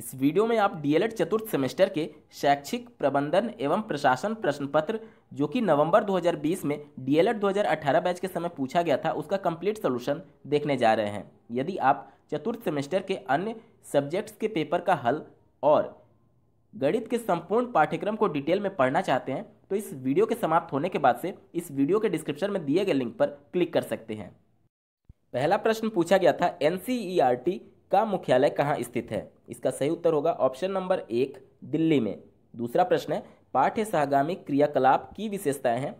इस वीडियो में आप डीएलएड चतुर्थ सेमेस्टर के शैक्षिक प्रबंधन एवं प्रशासन प्रश्न पत्र जो कि नवंबर 2020 में डीएलएड 2018 बैच के समय पूछा गया था उसका कंप्लीट सोल्यूशन देखने जा रहे हैं यदि आप चतुर्थ सेमेस्टर के अन्य सब्जेक्ट्स के पेपर का हल और गणित के संपूर्ण पाठ्यक्रम को डिटेल में पढ़ना चाहते हैं तो इस वीडियो के समाप्त होने के बाद से इस वीडियो के डिस्क्रिप्शन में दिए गए लिंक पर क्लिक कर सकते हैं पहला प्रश्न पूछा गया था एन का मुख्यालय कहाँ स्थित है इसका सही उत्तर होगा ऑप्शन नंबर एक दिल्ली में दूसरा प्रश्न है पाठ्य सहगामी क्रियाकलाप की विशेषताएं हैं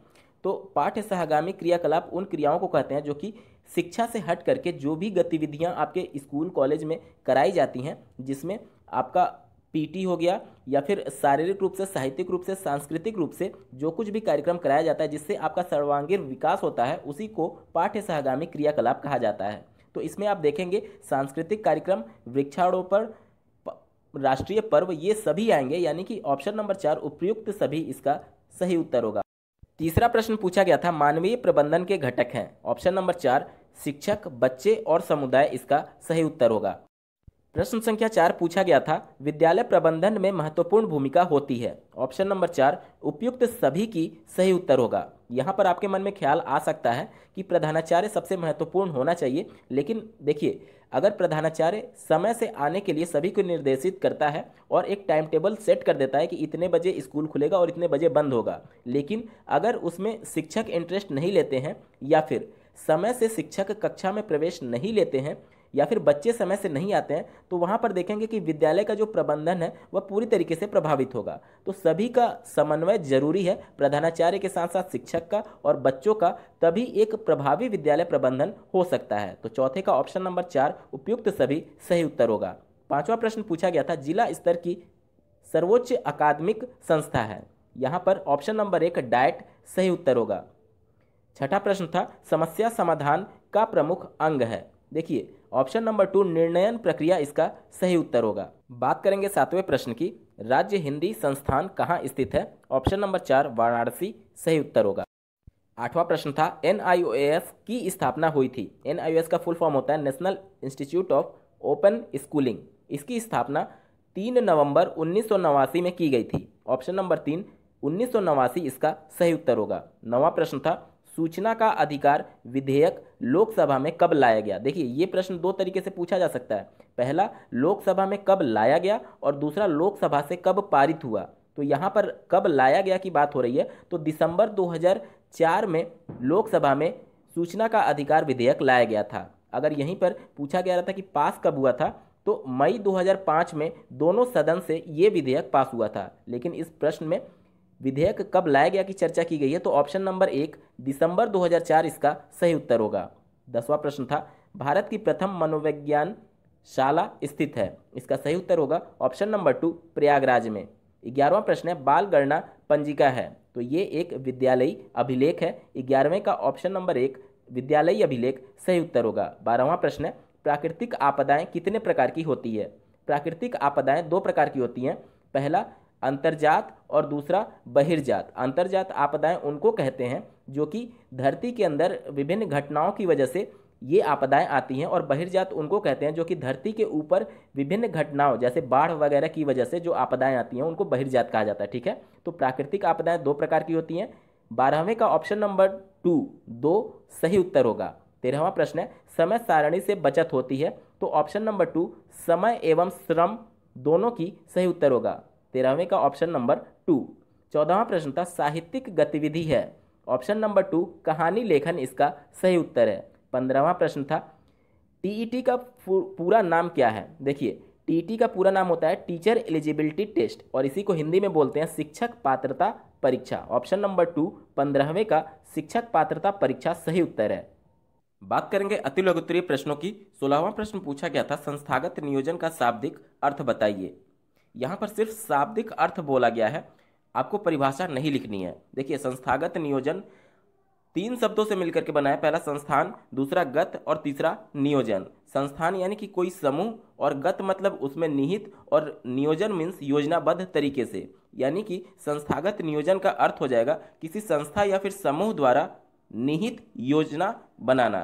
तो पाठ्य सहगामी क्रियाकलाप उन क्रियाओं को कहते हैं जो कि शिक्षा से हट करके जो भी गतिविधियां आपके स्कूल कॉलेज में कराई जाती हैं जिसमें आपका पीटी हो गया या फिर शारीरिक रूप से साहित्यिक रूप से सांस्कृतिक रूप से जो कुछ भी कार्यक्रम कराया जाता है जिससे आपका सर्वांगीण विकास होता है उसी को पाठ्य सहगामी क्रियाकलाप कहा जाता है तो इसमें आप देखेंगे सांस्कृतिक कार्यक्रम वृक्षारोपण राष्ट्रीय पर्व ये सभी आएंगे यानी कि ऑप्शन नंबर चार उपयुक्त सभी इसका सही उत्तर होगा तीसरा प्रश्न पूछा गया था मानवीय प्रबंधन के घटक हैं ऑप्शन नंबर चार शिक्षक बच्चे और समुदाय इसका सही उत्तर होगा प्रश्न संख्या चार पूछा गया था विद्यालय प्रबंधन में महत्वपूर्ण भूमिका होती है ऑप्शन नंबर चार उपयुक्त सभी की सही उत्तर होगा यहाँ पर आपके मन में ख्याल आ सकता है कि प्रधानाचार्य सबसे महत्वपूर्ण होना चाहिए लेकिन देखिए अगर प्रधानाचार्य समय से आने के लिए सभी को निर्देशित करता है और एक टाइम टेबल सेट कर देता है कि इतने बजे स्कूल खुलेगा और इतने बजे बंद होगा लेकिन अगर उसमें शिक्षक इंटरेस्ट नहीं लेते हैं या फिर समय से शिक्षक कक्षा में प्रवेश नहीं लेते हैं या फिर बच्चे समय से नहीं आते हैं तो वहाँ पर देखेंगे कि विद्यालय का जो प्रबंधन है वह पूरी तरीके से प्रभावित होगा तो सभी का समन्वय जरूरी है प्रधानाचार्य के साथ साथ शिक्षक का और बच्चों का तभी एक प्रभावी विद्यालय प्रबंधन हो सकता है तो चौथे का ऑप्शन नंबर चार उपयुक्त सभी सही उत्तर होगा पांचवा प्रश्न पूछा गया था जिला स्तर की सर्वोच्च अकादमिक संस्था है यहाँ पर ऑप्शन नंबर एक डाइट सही उत्तर होगा छठा प्रश्न था समस्या समाधान का प्रमुख अंग है देखिए ऑप्शन नंबर टू निर्णयन प्रक्रिया इसका सही उत्तर होगा बात करेंगे सातवें प्रश्न की राज्य हिंदी संस्थान कहाँ स्थित है ऑप्शन नंबर चार वाराणसी सही उत्तर होगा आठवां प्रश्न था एन की स्थापना हुई थी एन का फुल फॉर्म होता है National Institute of Open Schooling इसकी स्थापना तीन नवंबर उन्नीस में की गई थी ऑप्शन नंबर तीन उन्नीस इसका सही उत्तर होगा नवा प्रश्न था सूचना का अधिकार विधेयक लोकसभा में कब लाया गया देखिए ये प्रश्न दो तरीके से पूछा जा सकता है पहला लोकसभा में कब लाया गया और दूसरा लोकसभा से कब पारित हुआ तो यहाँ पर कब लाया गया की बात हो रही है तो दिसंबर 2004 में लोकसभा में सूचना का अधिकार विधेयक लाया गया था अगर यहीं पर पूछा गया था कि पास कब हुआ था तो मई 2005 में दोनों सदन से ये विधेयक पास हुआ था लेकिन इस प्रश्न में विधेयक कब लाया गया की चर्चा की गई है तो ऑप्शन नंबर एक दिसंबर 2004 इसका सही उत्तर होगा दसवां प्रश्न था भारत की प्रथम मनोविज्ञान शाला स्थित है इसका सही उत्तर होगा ऑप्शन नंबर टू प्रयागराज में ग्यारहवां प्रश्न है बाल गणना पंजिका है तो ये एक विद्यालयी अभिलेख है ग्यारहवें का ऑप्शन नंबर एक विद्यालयी अभिलेख सही उत्तर होगा बारहवां प्रश्न है प्राकृतिक आपदाएं कितने प्रकार की होती है प्राकृतिक आपदाएं दो प्रकार की होती हैं पहला अंतर्जात और दूसरा बहिर्जात अंतर्जात आपदाएं उनको कहते हैं जो कि धरती के अंदर विभिन्न घटनाओं की वजह से ये आपदाएं आती हैं और बहिर्जात उनको कहते हैं जो कि धरती के ऊपर विभिन्न घटनाओं जैसे बाढ़ वगैरह की वजह से जो आपदाएं आती हैं उनको बहिर्जात कहा जाता है ठीक है तो प्राकृतिक आपदाएं दो प्रकार की होती हैं बारहवें का ऑप्शन नंबर टू दो सही उत्तर होगा तेरहवा प्रश्न है समय सारणी से बचत होती है तो ऑप्शन नंबर टू समय एवं श्रम दोनों की सही उत्तर होगा तेरहवें का ऑप्शन नंबर टू चौदहवा प्रश्न था साहित्यिक गतिविधि है ऑप्शन नंबर टू कहानी लेखन इसका सही उत्तर है पंद्रहवा प्रश्न था टीईटी का पूरा नाम क्या है देखिए टीईटी का पूरा नाम होता है टीचर एलिजिबिलिटी टेस्ट और इसी को हिंदी में बोलते हैं शिक्षक पात्रता परीक्षा ऑप्शन नंबर टू पंद्रहवें का शिक्षक पात्रता परीक्षा सही उत्तर है बात करेंगे अति लघुतरीय प्रश्नों की सोलहवां प्रश्न पूछा गया था संस्थागत नियोजन का शाब्दिक अर्थ बताइए यहाँ पर सिर्फ शाब्दिक अर्थ बोला गया है आपको परिभाषा नहीं लिखनी है देखिए संस्थागत नियोजन तीन शब्दों से मिलकर के बनाए पहला संस्थान दूसरा गत और तीसरा नियोजन संस्थान यानी कि कोई समूह और गत मतलब उसमें निहित और नियोजन मीन्स योजनाबद्ध तरीके से यानी कि संस्थागत नियोजन का अर्थ हो जाएगा किसी संस्था या फिर समूह द्वारा निहित योजना बनाना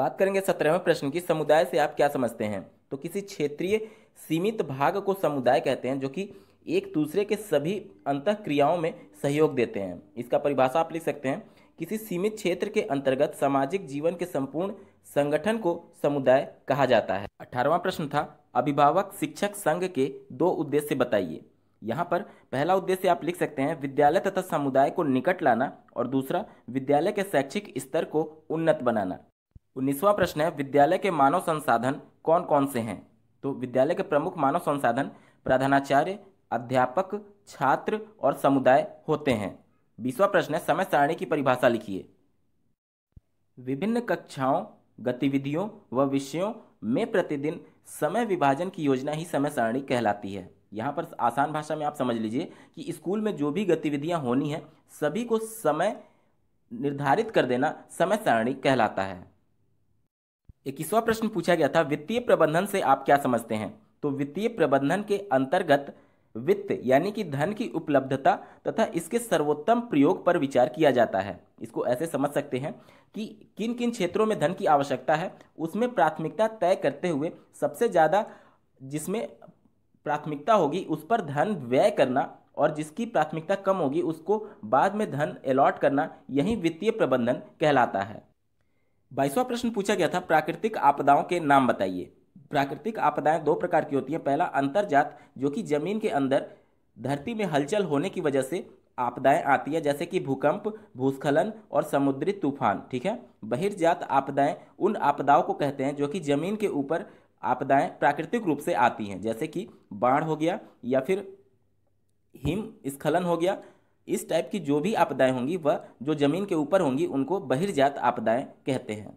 बात करेंगे सत्रहवें प्रश्न की समुदाय से आप क्या समझते हैं तो किसी क्षेत्रीय सीमित भाग को समुदाय कहते हैं जो कि एक दूसरे के सभी अंत क्रियाओं में सहयोग देते हैं इसका परिभाषा आप लिख सकते हैं किसी सीमित क्षेत्र के अंतर्गत सामाजिक जीवन के संपूर्ण संगठन को समुदाय कहा जाता है अठारहवा प्रश्न था अभिभावक शिक्षक संघ के दो उद्देश्य बताइए यहाँ पर पहला उद्देश्य आप लिख सकते हैं विद्यालय तथा समुदाय को निकट लाना और दूसरा विद्यालय के शैक्षिक स्तर को उन्नत बनाना उन्नीसवा प्रश्न है विद्यालय के मानव संसाधन कौन कौन से हैं तो विद्यालय के प्रमुख मानव संसाधन प्रधानाचार्य अध्यापक छात्र और समुदाय होते हैं बीसवा प्रश्न है समय सारणी की परिभाषा लिखिए विभिन्न कक्षाओं गतिविधियों व विषयों में प्रतिदिन समय विभाजन की योजना ही समय सारणी कहलाती है यहाँ पर आसान भाषा में आप समझ लीजिए कि स्कूल में जो भी गतिविधियाँ होनी हैं सभी को समय निर्धारित कर देना समय सारणी कहलाता है इक्कीसवा प्रश्न पूछा गया था वित्तीय प्रबंधन से आप क्या समझते हैं तो वित्तीय प्रबंधन के अंतर्गत वित्त यानी कि धन की उपलब्धता तथा इसके सर्वोत्तम प्रयोग पर विचार किया जाता है इसको ऐसे समझ सकते हैं कि किन किन क्षेत्रों में धन की आवश्यकता है उसमें प्राथमिकता तय करते हुए सबसे ज़्यादा जिसमें प्राथमिकता होगी उस पर धन व्यय करना और जिसकी प्राथमिकता कम होगी उसको बाद में धन अलॉट करना यही वित्तीय प्रबंधन कहलाता है बाईसवा प्रश्न पूछा गया था प्राकृतिक आपदाओं के नाम बताइए प्राकृतिक आपदाएं दो प्रकार की होती हैं पहला अंतरजात जो कि जमीन के अंदर धरती में हलचल होने की वजह से आपदाएं आती है जैसे कि भूकंप भूस्खलन और समुद्री तूफान ठीक है बहिर्जात आपदाएं उन आपदाओं को कहते हैं जो कि जमीन के ऊपर आपदाएं प्राकृतिक रूप से आती हैं जैसे कि बाढ़ हो गया या फिर हिम स्खलन हो गया इस टाइप की जो भी आपदाएं होंगी वह जो जमीन के ऊपर होंगी उनको बहिर्जात आपदाएं कहते हैं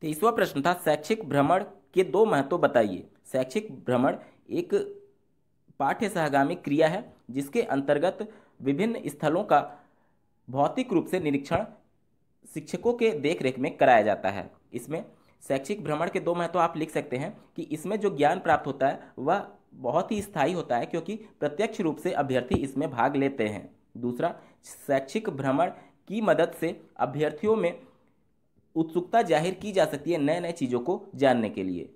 तेईसवा प्रश्न था शैक्षिक भ्रमण के दो महत्व बताइए शैक्षिक भ्रमण एक पाठ्य सहगामी क्रिया है जिसके अंतर्गत विभिन्न स्थलों का भौतिक रूप से निरीक्षण शिक्षकों के देखरेख में कराया जाता है इसमें शैक्षिक भ्रमण के दो महत्व आप लिख सकते हैं कि इसमें जो ज्ञान प्राप्त होता है वह बहुत ही स्थायी होता है क्योंकि प्रत्यक्ष रूप से अभ्यर्थी इसमें भाग लेते हैं दूसरा शैक्षिक भ्रमण की मदद से अभ्यर्थियों में उत्सुकता जाहिर की जा सकती है नए नए चीज़ों को जानने के लिए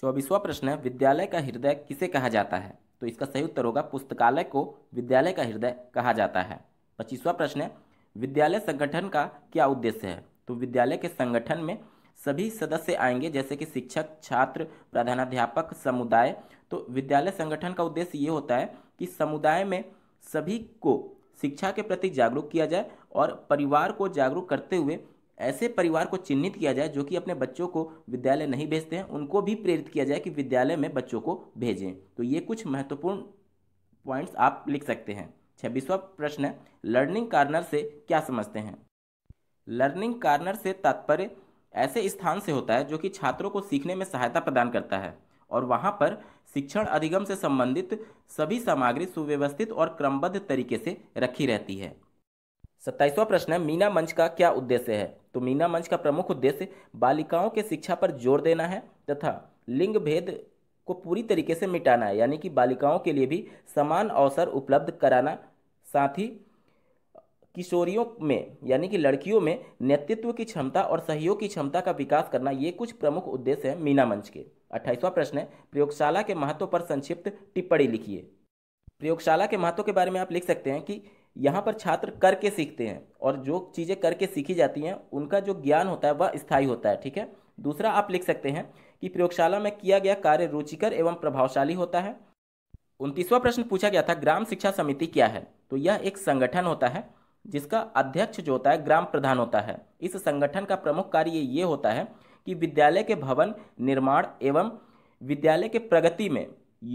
चौबीसवा प्रश्न है विद्यालय का हृदय किसे कहा जाता है तो इसका सही उत्तर होगा पुस्तकालय को विद्यालय का हृदय कहा जाता है पच्चीसवा प्रश्न है विद्यालय संगठन का क्या उद्देश्य है तो विद्यालय के संगठन में सभी सदस्य आएंगे जैसे कि शिक्षक छात्र प्रधानाध्यापक समुदाय तो विद्यालय संगठन का उद्देश्य ये होता है कि समुदाय में सभी को शिक्षा के प्रति जागरूक किया जाए और परिवार को जागरूक करते हुए ऐसे परिवार को चिन्हित किया जाए जो कि अपने बच्चों को विद्यालय नहीं भेजते हैं उनको भी प्रेरित किया जाए कि विद्यालय में बच्चों को भेजें तो ये कुछ महत्वपूर्ण पॉइंट्स आप लिख सकते हैं छब्बीसवा प्रश्न है लर्निंग कार्नर से क्या समझते हैं लर्निंग कार्नर से तात्पर्य ऐसे स्थान से होता है जो कि छात्रों को सीखने में सहायता प्रदान करता है और वहाँ पर शिक्षण अधिगम से संबंधित सभी सामग्री सुव्यवस्थित और क्रमबद्ध तरीके से रखी रहती है सत्ताईसवां प्रश्न है मीना मंच का क्या उद्देश्य है तो मीना मंच का प्रमुख उद्देश्य बालिकाओं के शिक्षा पर जोर देना है तथा लिंग भेद को पूरी तरीके से मिटाना है यानी कि बालिकाओं के लिए भी समान अवसर उपलब्ध कराना साथ ही किशोरियों में यानी कि लड़कियों में नेतृत्व की क्षमता और सहयोग की क्षमता का विकास करना ये कुछ प्रमुख उद्देश्य हैं मीना मंच के अट्ठाईसवां प्रश्न है प्रयोगशाला के महत्व पर संक्षिप्त टिप्पणी लिखिए प्रयोगशाला के महत्व के बारे में आप लिख सकते हैं कि यहाँ पर छात्र करके सीखते हैं और जो चीज़ें करके सीखी जाती हैं उनका जो ज्ञान होता है वह स्थायी होता है ठीक है दूसरा आप लिख सकते हैं कि प्रयोगशाला में किया गया कार्य रुचिकर एवं प्रभावशाली होता है उनतीसवां प्रश्न पूछा गया था ग्राम शिक्षा समिति क्या है तो यह एक संगठन होता है जिसका अध्यक्ष जो होता है ग्राम प्रधान होता है इस संगठन का प्रमुख कार्य ये होता है कि विद्यालय के भवन निर्माण एवं विद्यालय के प्रगति में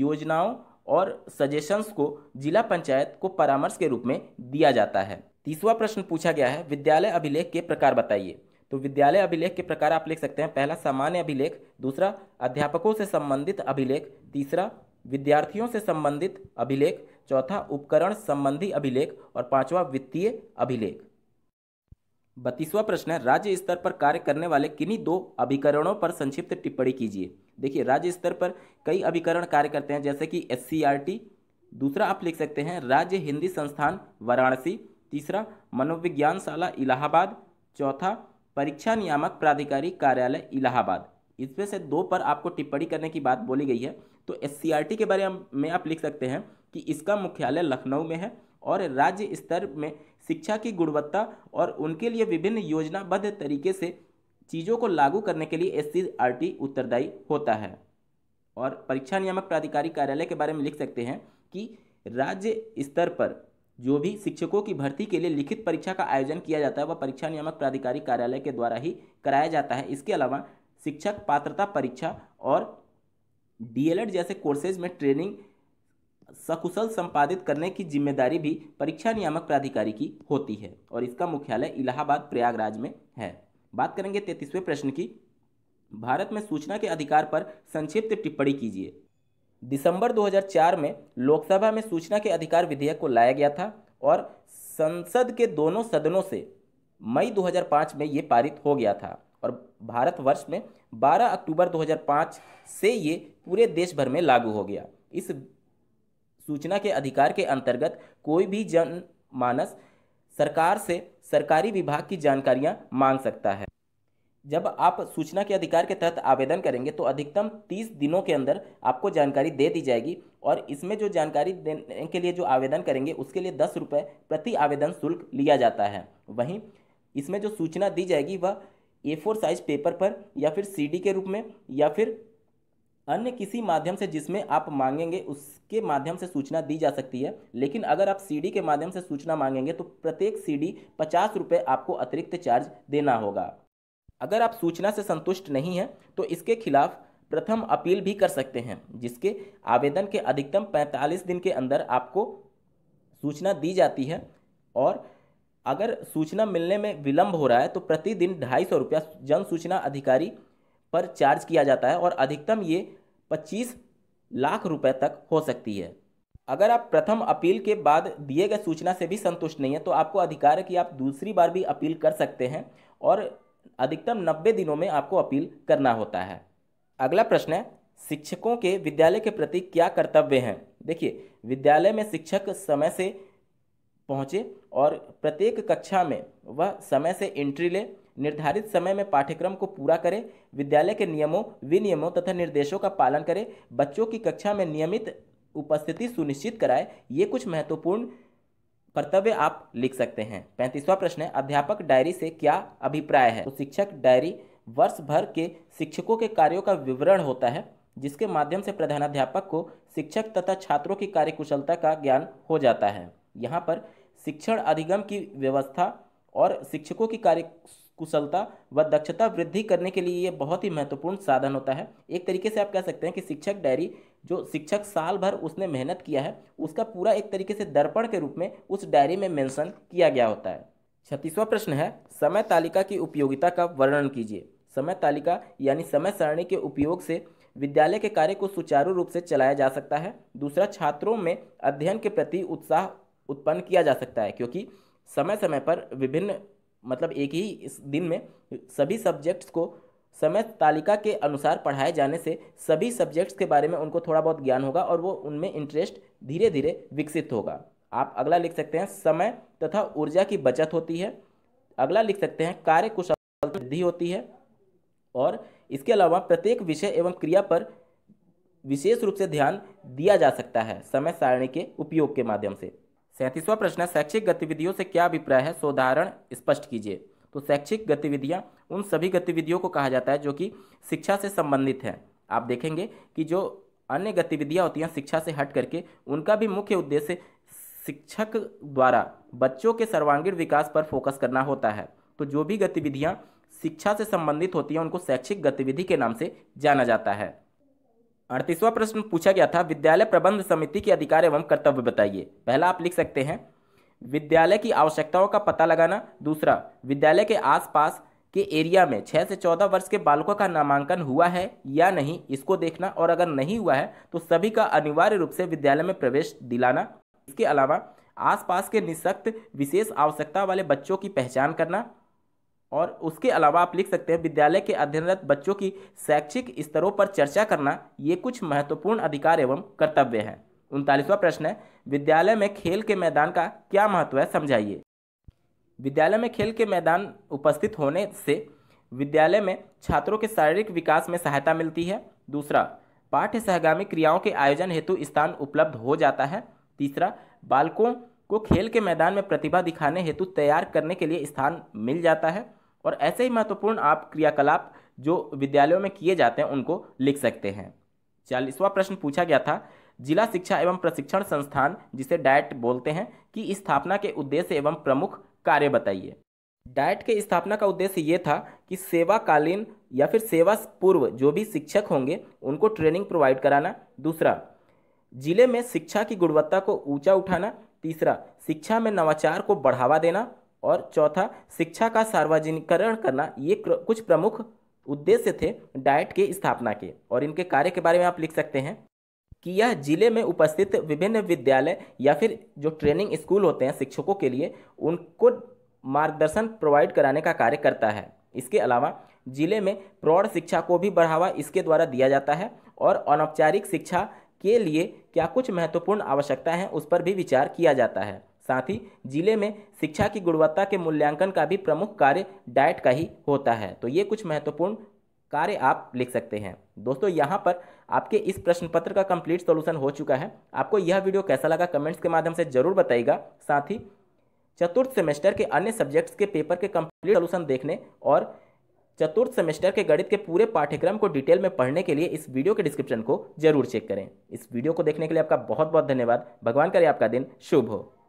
योजनाओं और सजेशंस को जिला पंचायत को परामर्श के रूप में दिया जाता है तीसवा प्रश्न पूछा गया है विद्यालय अभिलेख के प्रकार बताइए तो विद्यालय अभिलेख के प्रकार आप लिख सकते हैं पहला सामान्य अभिलेख दूसरा अध्यापकों से संबंधित अभिलेख तीसरा विद्यार्थियों से संबंधित अभिलेख चौथा उपकरण संबंधी अभिलेख और पांचवा वित्तीय अभिलेख बत्तीसवा प्रश्न है राज्य स्तर पर कार्य करने वाले किन्हीं दो अभिकरणों पर संक्षिप्त टिप्पणी कीजिए देखिए राज्य स्तर पर कई अभिकरण कार्य करते हैं जैसे कि एस e दूसरा आप लिख सकते हैं राज्य हिंदी संस्थान वाराणसी तीसरा मनोविज्ञान शाला इलाहाबाद चौथा परीक्षा नियामक प्राधिकारी कार्यालय इलाहाबाद इसमें से दो पर आपको टिप्पणी करने की बात बोली गई है तो एस e के बारे में आप लिख सकते हैं कि इसका मुख्यालय लखनऊ में है और राज्य स्तर में शिक्षा की गुणवत्ता और उनके लिए विभिन्न योजनाबद्ध तरीके से चीज़ों को लागू करने के लिए एस सी उत्तरदायी होता है और परीक्षा नियामक प्राधिकारी कार्यालय के बारे में लिख सकते हैं कि राज्य स्तर पर जो भी शिक्षकों की भर्ती के लिए लिखित परीक्षा का आयोजन किया जाता है वह परीक्षा नियामक प्राधिकारी कार्यालय के द्वारा ही कराया जाता है इसके अलावा शिक्षक पात्रता परीक्षा और डीएलएड जैसे कोर्सेज में ट्रेनिंग सकुशल संपादित करने की जिम्मेदारी भी परीक्षा नियामक प्राधिकारी की होती है और इसका मुख्यालय इलाहाबाद प्रयागराज में है बात करेंगे तैतीसवें प्रश्न की भारत में सूचना के अधिकार पर संक्षिप्त टिप्पणी कीजिए दिसंबर 2004 में लोकसभा में सूचना के अधिकार विधेयक को लाया गया था और संसद के दोनों सदनों से मई 2005 में ये पारित हो गया था और भारतवर्ष में 12 अक्टूबर 2005 से ये पूरे देश भर में लागू हो गया इस सूचना के अधिकार के अंतर्गत कोई भी जन मानस सरकार से सरकारी विभाग की जानकारियां मांग सकता है जब आप सूचना के अधिकार के तहत आवेदन करेंगे तो अधिकतम 30 दिनों के अंदर आपको जानकारी दे दी जाएगी और इसमें जो जानकारी देने के लिए जो आवेदन करेंगे उसके लिए दस रुपये प्रति आवेदन शुल्क लिया जाता है वहीं इसमें जो सूचना दी जाएगी वह ए फोर साइज पेपर पर या फिर सीडी के रूप में या फिर अन्य किसी माध्यम से जिसमें आप मांगेंगे उसके माध्यम से सूचना दी जा सकती है लेकिन अगर आप सीडी के माध्यम से सूचना मांगेंगे तो प्रत्येक सीडी पचास रुपये आपको अतिरिक्त चार्ज देना होगा अगर आप सूचना से संतुष्ट नहीं हैं तो इसके खिलाफ प्रथम अपील भी कर सकते हैं जिसके आवेदन के अधिकतम 45 दिन के अंदर आपको सूचना दी जाती है और अगर सूचना मिलने में विलंब हो रहा है तो प्रतिदिन ढाई सौ रुपया जन सूचना अधिकारी पर चार्ज किया जाता है और अधिकतम ये पच्चीस लाख रुपए तक हो सकती है अगर आप प्रथम अपील के बाद दिए गए सूचना से भी संतुष्ट नहीं है तो आपको अधिकार है कि आप दूसरी बार भी अपील कर सकते हैं और अधिकतम नब्बे दिनों में आपको अपील करना होता है अगला प्रश्न है शिक्षकों के विद्यालय के प्रति क्या कर्तव्य हैं देखिए विद्यालय में शिक्षक समय से पहुँचे और प्रत्येक कक्षा में वह समय से एंट्री ले निर्धारित समय में पाठ्यक्रम को पूरा करें विद्यालय के नियमों विनियमों तथा निर्देशों का पालन करें बच्चों की कक्षा में नियमित उपस्थिति सुनिश्चित कराएं ये कुछ महत्वपूर्ण कर्तव्य आप लिख सकते हैं पैंतीसवां प्रश्न है अध्यापक डायरी से क्या अभिप्राय है तो शिक्षक डायरी वर्ष भर के शिक्षकों के कार्यों का विवरण होता है जिसके माध्यम से प्रधानाध्यापक को शिक्षक तथा छात्रों की कार्यकुशलता का ज्ञान हो जाता है यहाँ पर शिक्षण अधिगम की व्यवस्था और शिक्षकों की कार्य कुशलता व दक्षता वृद्धि करने के लिए ये बहुत ही महत्वपूर्ण साधन होता है एक तरीके से आप कह सकते हैं कि शिक्षक डायरी जो शिक्षक साल भर उसने मेहनत किया है उसका पूरा एक तरीके से दर्पण के रूप में उस डायरी में मेंशन किया गया होता है छत्तीसवां प्रश्न है समय तालिका की उपयोगिता का वर्णन कीजिए समय तालिका यानी समय सारणी के उपयोग से विद्यालय के कार्य को सुचारू रूप से चलाया जा सकता है दूसरा छात्रों में अध्ययन के प्रति उत्साह उत्पन्न किया जा सकता है क्योंकि समय समय पर विभिन्न मतलब एक ही इस दिन में सभी सब्जेक्ट्स को समय तालिका के अनुसार पढ़ाए जाने से सभी सब्जेक्ट्स के बारे में उनको थोड़ा बहुत ज्ञान होगा और वो उनमें इंटरेस्ट धीरे धीरे विकसित होगा आप अगला लिख सकते हैं समय तथा ऊर्जा की बचत होती है अगला लिख सकते हैं कार्य कुशल वृद्धि होती है और इसके अलावा प्रत्येक विषय एवं क्रिया पर विशेष रूप से ध्यान दिया जा सकता है समय सारणी के उपयोग के माध्यम से सैंतीसवां प्रश्न है शैक्षिक गतिविधियों से क्या अभिप्राय है सोदाहरण स्पष्ट कीजिए तो शैक्षिक गतिविधियाँ उन सभी गतिविधियों को कहा जाता है जो कि शिक्षा से संबंधित हैं आप देखेंगे कि जो अन्य गतिविधियाँ होती हैं शिक्षा से हट करके उनका भी मुख्य उद्देश्य शिक्षक द्वारा बच्चों के सर्वांगीण विकास पर फोकस करना होता है तो जो भी गतिविधियाँ शिक्षा से संबंधित होती हैं उनको शैक्षिक गतिविधि के नाम से जाना जाता है अड़तीसवां प्रश्न पूछा गया था विद्यालय प्रबंध समिति के अधिकार एवं कर्तव्य बताइए पहला आप लिख सकते हैं विद्यालय की आवश्यकताओं का पता लगाना दूसरा विद्यालय के आसपास के एरिया में छः से चौदह वर्ष के बालकों का नामांकन हुआ है या नहीं इसको देखना और अगर नहीं हुआ है तो सभी का अनिवार्य रूप से विद्यालय में प्रवेश दिलाना इसके अलावा आसपास के निशक्त विशेष आवश्यकता वाले बच्चों की पहचान करना और उसके अलावा आप लिख सकते हैं विद्यालय के अध्ययनरत बच्चों की शैक्षिक स्तरों पर चर्चा करना ये कुछ महत्वपूर्ण अधिकार एवं कर्तव्य हैं उनतालीसवां प्रश्न है विद्यालय में खेल के मैदान का क्या महत्व है समझाइए विद्यालय में खेल के मैदान उपस्थित होने से विद्यालय में छात्रों के शारीरिक विकास में सहायता मिलती है दूसरा पाठ्य सहगामी क्रियाओं के आयोजन हेतु स्थान उपलब्ध हो जाता है तीसरा बालकों को खेल के मैदान में प्रतिभा दिखाने हेतु तैयार करने के लिए स्थान मिल जाता है और ऐसे ही महत्वपूर्ण आप क्रियाकलाप जो विद्यालयों में किए जाते हैं उनको लिख सकते हैं चालीसवा प्रश्न पूछा गया था जिला शिक्षा एवं प्रशिक्षण संस्थान जिसे डायट बोलते हैं कि स्थापना के उद्देश्य एवं प्रमुख कार्य बताइए डाइट के स्थापना का उद्देश्य ये था कि सेवाकालीन या फिर सेवा पूर्व जो भी शिक्षक होंगे उनको ट्रेनिंग प्रोवाइड कराना दूसरा जिले में शिक्षा की गुणवत्ता को ऊंचा उठाना तीसरा शिक्षा में नवाचार को बढ़ावा देना और चौथा शिक्षा का सार्वजनिकरण करना ये कुछ प्रमुख उद्देश्य थे डाइट के स्थापना के और इनके कार्य के बारे में आप लिख सकते हैं कि यह जिले में उपस्थित विभिन्न विद्यालय या फिर जो ट्रेनिंग स्कूल होते हैं शिक्षकों के लिए उनको मार्गदर्शन प्रोवाइड कराने का कार्य करता है इसके अलावा जिले में प्रौढ़ शिक्षा को भी बढ़ावा इसके द्वारा दिया जाता है और अनौपचारिक शिक्षा के लिए क्या कुछ महत्वपूर्ण आवश्यकता है उस पर भी विचार किया जाता है साथ ही जिले में शिक्षा की गुणवत्ता के मूल्यांकन का भी प्रमुख कार्य डाइट का ही होता है तो ये कुछ महत्वपूर्ण कार्य आप लिख सकते हैं दोस्तों यहाँ पर आपके इस प्रश्न पत्र का कंप्लीट सॉल्यूशन हो चुका है आपको यह वीडियो कैसा लगा कमेंट्स के माध्यम से जरूर बताइएगा साथ ही चतुर्थ सेमेस्टर के अन्य सब्जेक्ट्स के पेपर के कंप्लीट सोल्यूशन देखने और चतुर्थ सेमेस्टर के गणित के पूरे पाठ्यक्रम को डिटेल में पढ़ने के लिए इस वीडियो के डिस्क्रिप्शन को जरूर चेक करें इस वीडियो को देखने के लिए आपका बहुत बहुत धन्यवाद भगवान करे आपका दिन शुभ हो